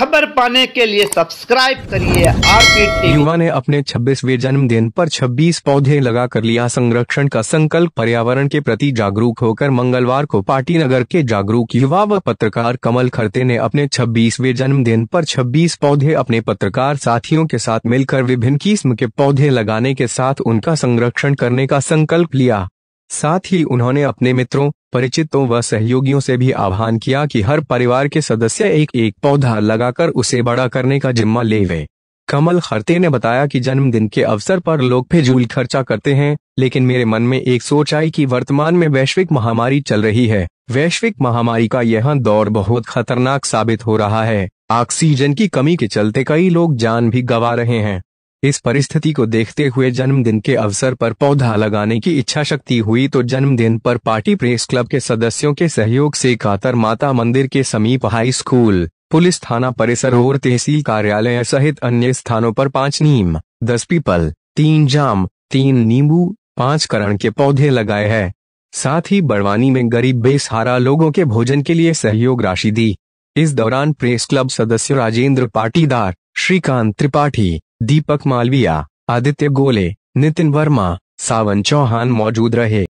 खबर पाने के लिए सब्सक्राइब करिए युवा ने अपने 26वें जन्मदिन पर 26 पौधे लगा कर लिया संरक्षण का संकल्प पर्यावरण के प्रति जागरूक होकर मंगलवार को पाटी नगर के जागरूक युवा व पत्रकार कमल खरते ने अपने 26वें जन्मदिन पर 26 पौधे अपने पत्रकार साथियों के साथ मिलकर विभिन्न किस्म के पौधे लगाने के साथ उनका संरक्षण करने का संकल्प लिया साथ ही उन्होंने अपने मित्रों परिचितों तो व सहयोगियों से भी आह्वान किया कि हर परिवार के सदस्य एक एक पौधा लगाकर उसे बड़ा करने का जिम्मा ले गए कमल खरते ने बताया कि जन्मदिन के अवसर पर लोग फिजूल खर्चा करते हैं लेकिन मेरे मन में एक सोच आई कि वर्तमान में वैश्विक महामारी चल रही है वैश्विक महामारी का यह दौर बहुत खतरनाक साबित हो रहा है ऑक्सीजन की कमी के चलते कई लोग जान भी गवा रहे हैं इस परिस्थिति को देखते हुए जन्मदिन के अवसर पर पौधा लगाने की इच्छा शक्ति हुई तो जन्मदिन पर पार्टी प्रेस क्लब के सदस्यों के सहयोग से कातर माता मंदिर के समीप हाई स्कूल पुलिस थाना परिसर और तहसील कार्यालय सहित अन्य स्थानों पर पांच नीम दस पीपल तीन जाम तीन नींबू पांच करण के पौधे लगाए हैं साथ ही बड़वानी में गरीब बेसहारा लोगों के भोजन के लिए सहयोग राशि दी इस दौरान प्रेस क्लब सदस्य राजेंद्र पाटीदार श्रीकांत त्रिपाठी दीपक मालविया आदित्य गोले नितिन वर्मा सावन चौहान मौजूद रहे